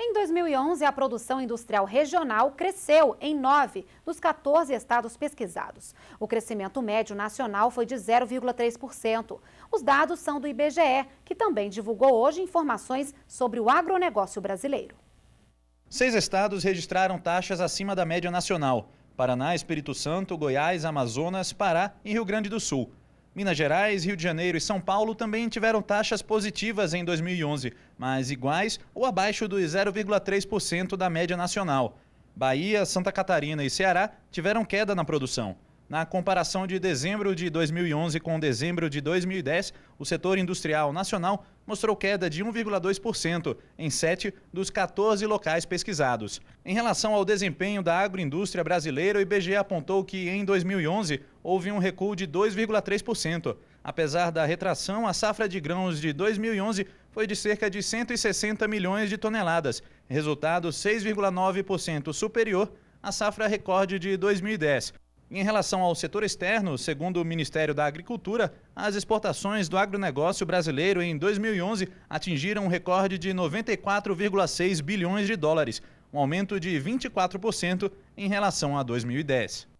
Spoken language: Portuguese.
Em 2011, a produção industrial regional cresceu em nove dos 14 estados pesquisados. O crescimento médio nacional foi de 0,3%. Os dados são do IBGE, que também divulgou hoje informações sobre o agronegócio brasileiro. Seis estados registraram taxas acima da média nacional: Paraná, Espírito Santo, Goiás, Amazonas, Pará e Rio Grande do Sul. Minas Gerais, Rio de Janeiro e São Paulo também tiveram taxas positivas em 2011, mas iguais ou abaixo dos 0,3% da média nacional. Bahia, Santa Catarina e Ceará tiveram queda na produção. Na comparação de dezembro de 2011 com dezembro de 2010, o setor industrial nacional mostrou queda de 1,2% em 7 dos 14 locais pesquisados. Em relação ao desempenho da agroindústria brasileira, o IBGE apontou que em 2011 houve um recuo de 2,3%. Apesar da retração, a safra de grãos de 2011 foi de cerca de 160 milhões de toneladas, resultado 6,9% superior à safra recorde de 2010. Em relação ao setor externo, segundo o Ministério da Agricultura, as exportações do agronegócio brasileiro em 2011 atingiram um recorde de 94,6 bilhões de dólares, um aumento de 24% em relação a 2010.